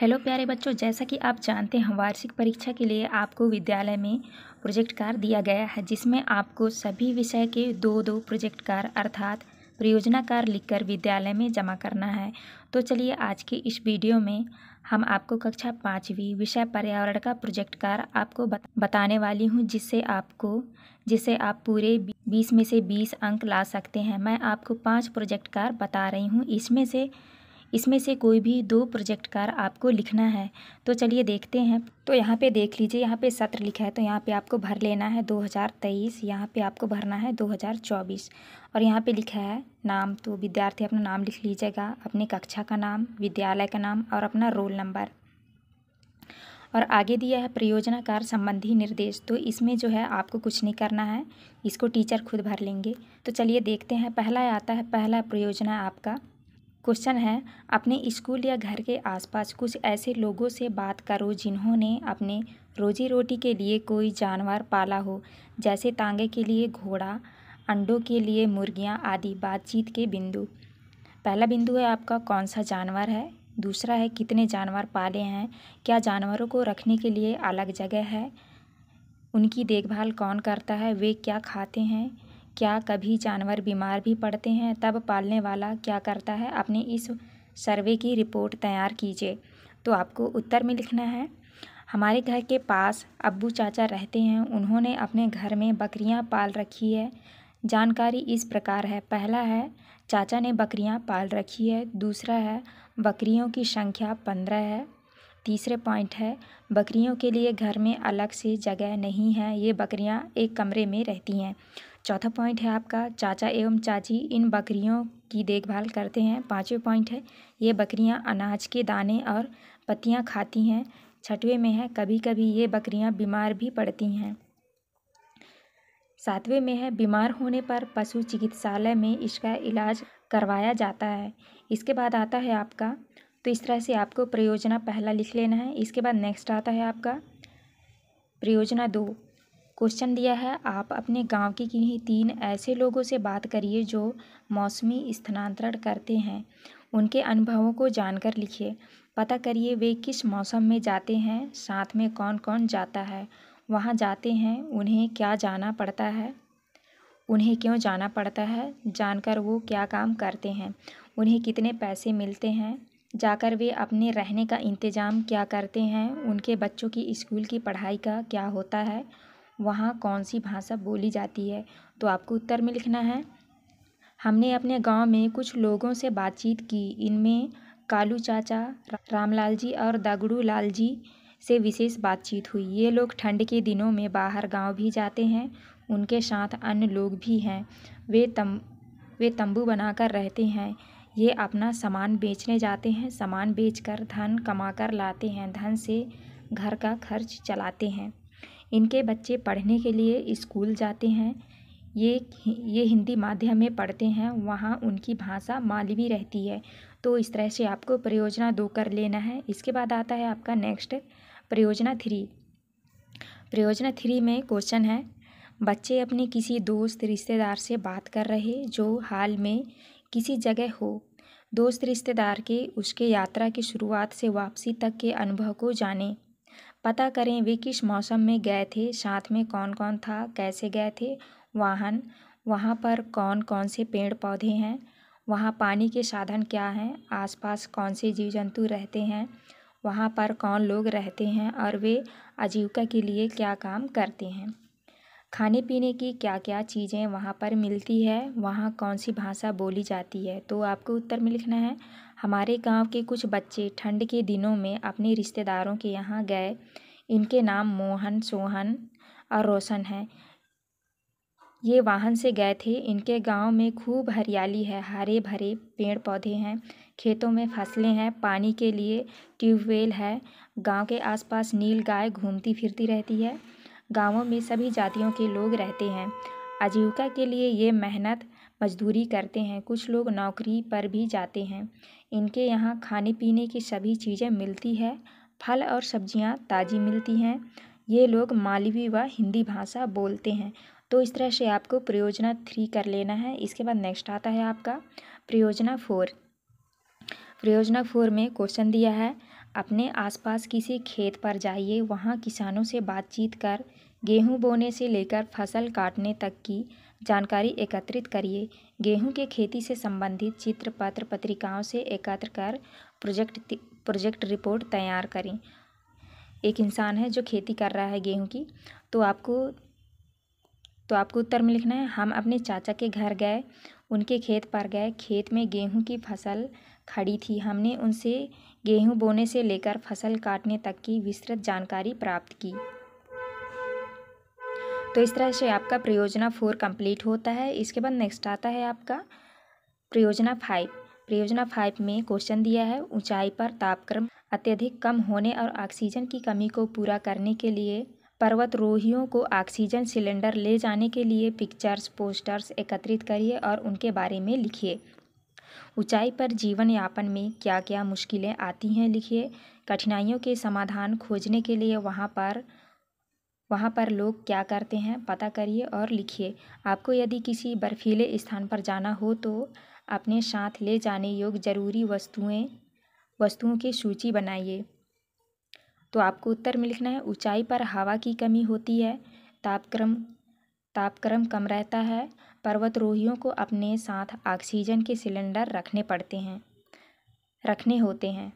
hello प्यारे बच्चों जैसा कि आप जानते हैं वार्षिक परीक्षा के लिए आपको विद्यालय में प्रोजेक्ट कार दिया गया है जिसमें आपको सभी विषय के दो दो प्रोजेक्ट कार अर्थात परियोजना कार लिखकर विद्यालय में जमा करना है तो चलिए आज के इस वीडियो में हम आपको कक्षा पाँचवीं विषय पर्यावरण का प्रोजेक्ट कार आपको बताने वाली हूँ जिससे आपको जिसे आप पूरे बीस में से बीस अंक ला सकते हैं मैं आपको पाँच प्रोजेक्ट कार बता रही हूँ इसमें से इसमें से कोई भी दो प्रोजेक्ट कार आपको लिखना है तो चलिए देखते हैं तो यहाँ पे देख लीजिए यहाँ पे सत्र लिखा है तो यहाँ पे आपको भर लेना है 2023 यहाँ पर आपको भरना है 2024 और यहाँ पे लिखा है नाम तो विद्यार्थी अपना नाम लिख लीजिएगा अपनी कक्षा का नाम विद्यालय का नाम और अपना रोल नंबर और आगे दिया है परियोजनाकार संबंधी निर्देश तो इसमें जो है आपको कुछ नहीं करना है इसको टीचर खुद भर लेंगे तो चलिए देखते हैं पहला आता है पहला परियोजना आपका क्वेश्चन है अपने स्कूल या घर के आसपास कुछ ऐसे लोगों से बात करो जिन्होंने अपने रोजी रोटी के लिए कोई जानवर पाला हो जैसे तांगे के लिए घोड़ा अंडों के लिए मुर्गियां आदि बातचीत के बिंदु पहला बिंदु है आपका कौन सा जानवर है दूसरा है कितने जानवर पाले हैं क्या जानवरों को रखने के लिए अलग जगह है उनकी देखभाल कौन करता है वे क्या खाते हैं क्या कभी जानवर बीमार भी पड़ते हैं तब पालने वाला क्या करता है अपने इस सर्वे की रिपोर्ट तैयार कीजिए तो आपको उत्तर में लिखना है हमारे घर के पास अब्बू चाचा रहते हैं उन्होंने अपने घर में बकरियां पाल रखी है जानकारी इस प्रकार है पहला है चाचा ने बकरियां पाल रखी है दूसरा है बकरियों की संख्या पंद्रह है तीसरे पॉइंट है बकरियों के लिए घर में अलग से जगह नहीं है ये बकरियां एक कमरे में रहती हैं चौथा पॉइंट है आपका चाचा एवं चाची इन बकरियों की देखभाल करते हैं पाँचवें पॉइंट है ये बकरियाँ अनाज के दाने और पत्तियाँ खाती हैं छठवें में है कभी कभी ये बकरियाँ बीमार भी पड़ती हैं सातवें में है बीमार होने पर पशु चिकित्सालय में इसका इलाज करवाया जाता है इसके बाद आता है आपका तो इस तरह से आपको प्रयोजना पहला लिख लेना है इसके बाद नेक्स्ट आता है आपका प्रयोजना दो क्वेश्चन दिया है आप अपने गांव के किन्हीं तीन ऐसे लोगों से बात करिए जो मौसमी स्थानांतरण करते हैं उनके अनुभवों को जानकर लिखिए पता करिए वे किस मौसम में जाते हैं साथ में कौन कौन जाता है वहाँ जाते हैं उन्हें क्या जाना पड़ता है उन्हें क्यों जाना पड़ता है जानकर वो क्या काम करते हैं उन्हें कितने पैसे मिलते हैं जाकर वे अपने रहने का इंतज़ाम क्या करते हैं उनके बच्चों की स्कूल की पढ़ाई का क्या होता है वहाँ कौन सी भाषा बोली जाती है तो आपको उत्तर में लिखना है हमने अपने गाँव में कुछ लोगों से बातचीत की इनमें कालू चाचा रामलाल जी और दगड़ू लाल जी से विशेष बातचीत हुई ये लोग ठंड के दिनों में बाहर गाँव भी जाते हैं उनके साथ अन्य लोग भी हैं वे तम वे तंबू बनाकर रहते हैं ये अपना सामान बेचने जाते हैं सामान बेचकर धन कमाकर लाते हैं धन से घर का खर्च चलाते हैं इनके बच्चे पढ़ने के लिए स्कूल जाते हैं ये ये हिंदी माध्यम में पढ़ते हैं वहाँ उनकी भाषा मालवी रहती है तो इस तरह से आपको परियोजना दो कर लेना है इसके बाद आता है आपका नेक्स्ट परियोजना थ्री परियोजना थ्री में क्वेश्चन है बच्चे अपने किसी दोस्त रिश्तेदार से बात कर रहे जो हाल में किसी जगह हो दोस्त रिश्तेदार के उसके यात्रा की शुरुआत से वापसी तक के अनुभव को जानें पता करें वे किस मौसम में गए थे साथ में कौन कौन था कैसे गए थे वाहन वहाँ पर कौन कौन से पेड़ पौधे हैं वहाँ पानी के साधन क्या हैं आसपास कौन से जीव जंतु रहते हैं वहाँ पर कौन लोग रहते हैं और वे आजीविका के लिए क्या काम करते हैं खाने पीने की क्या क्या चीज़ें वहाँ पर मिलती है वहाँ कौन सी भाषा बोली जाती है तो आपको उत्तर में लिखना है हमारे गाँव के कुछ बच्चे ठंड के दिनों में अपने रिश्तेदारों के यहाँ गए इनके नाम मोहन सोहन और रोशन हैं ये वाहन से गए थे इनके गाँव में खूब हरियाली है हरे भरे पेड़ पौधे हैं खेतों में फसलें हैं पानी के लिए ट्यूबवेल है गाँव के आसपास नील गाय घूमती फिरती रहती है गाँवों में सभी जातियों के लोग रहते हैं आजीविका के लिए ये मेहनत मजदूरी करते हैं कुछ लोग नौकरी पर भी जाते हैं इनके यहाँ खाने पीने की सभी चीज़ें मिलती है फल और सब्जियाँ ताज़ी मिलती हैं ये लोग मालवी व हिंदी भाषा बोलते हैं तो इस तरह से आपको प्रयोजना थ्री कर लेना है इसके बाद नेक्स्ट आता है आपका प्रयोजना फोर प्रयोजना फोर में क्वेश्चन दिया है अपने आसपास किसी खेत पर जाइए वहाँ किसानों से बातचीत कर गेहूं बोने से लेकर फसल काटने तक की जानकारी एकत्रित करिए गेहूँ के खेती से संबंधित चित्र पत्र पत्रिकाओं से एकत्र कर प्रोजेक्ट प्रोजेक्ट रिपोर्ट तैयार करें एक इंसान है जो खेती कर रहा है गेहूँ की तो आपको तो आपको उत्तर में लिखना है हम अपने चाचा के घर गए उनके खेत पर गए खेत में गेहूं की फसल खड़ी थी हमने उनसे गेहूं बोने से लेकर फसल काटने तक की विस्तृत जानकारी प्राप्त की तो इस तरह से आपका प्रयोजना फोर कंप्लीट होता है इसके बाद नेक्स्ट आता है आपका प्रयोजना फाइव परियोजना फाइव में क्वेश्चन दिया है ऊंचाई पर तापक्रम अत्यधिक कम होने और ऑक्सीजन की कमी को पूरा करने के लिए पर्वतरोहियों को ऑक्सीजन सिलेंडर ले जाने के लिए पिक्चर्स पोस्टर्स एकत्रित करिए और उनके बारे में लिखिए ऊंचाई पर जीवन यापन में क्या क्या मुश्किलें आती हैं लिखिए कठिनाइयों के समाधान खोजने के लिए वहाँ पर वहाँ पर लोग क्या करते हैं पता करिए और लिखिए आपको यदि किसी बर्फीले स्थान पर जाना हो तो अपने साथ ले जाने योग्य ज़रूरी वस्तुएँ वस्तुओं की सूची बनाइए तो आपको उत्तर में लिखना है ऊंचाई पर हवा की कमी होती है तापक्रम तापक्रम कम रहता है पर्वतरोहियों को अपने साथ ऑक्सीजन के सिलेंडर रखने पड़ते हैं रखने होते हैं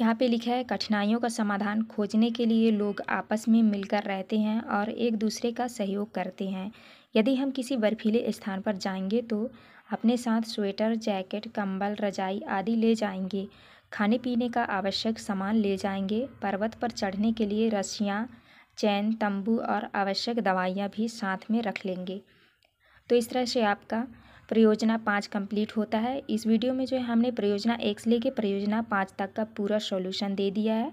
यहाँ पे लिखा है कठिनाइयों का समाधान खोजने के लिए लोग आपस में मिलकर रहते हैं और एक दूसरे का सहयोग करते हैं यदि हम किसी बर्फीले स्थान पर जाएंगे तो अपने साथ स्वेटर जैकेट कंबल रजाई आदि ले जाएंगे खाने पीने का आवश्यक सामान ले जाएंगे पर्वत पर चढ़ने के लिए रस्सियाँ चैन तंबू और आवश्यक दवाइयाँ भी साथ में रख लेंगे तो इस तरह से आपका परियोजना पाँच कंप्लीट होता है इस वीडियो में जो है हमने परियोजना एक से लेके परियोजना पाँच तक का पूरा सॉल्यूशन दे दिया है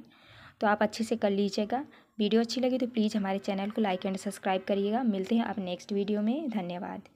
तो आप अच्छे से कर लीजिएगा वीडियो अच्छी लगी तो प्लीज़ हमारे चैनल को लाइक एंड सब्सक्राइब करिएगा मिलते हैं आप नेक्स्ट वीडियो में धन्यवाद